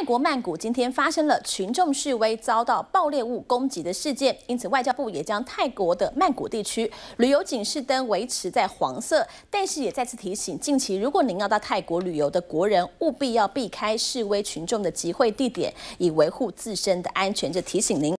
泰国曼谷今天发生了群众示威遭到爆裂物攻击的事件，因此外交部也将泰国的曼谷地区旅游警示灯维持在黄色。但是也再次提醒，近期如果您要到泰国旅游的国人，务必要避开示威群众的集会地点，以维护自身的安全。这提醒您。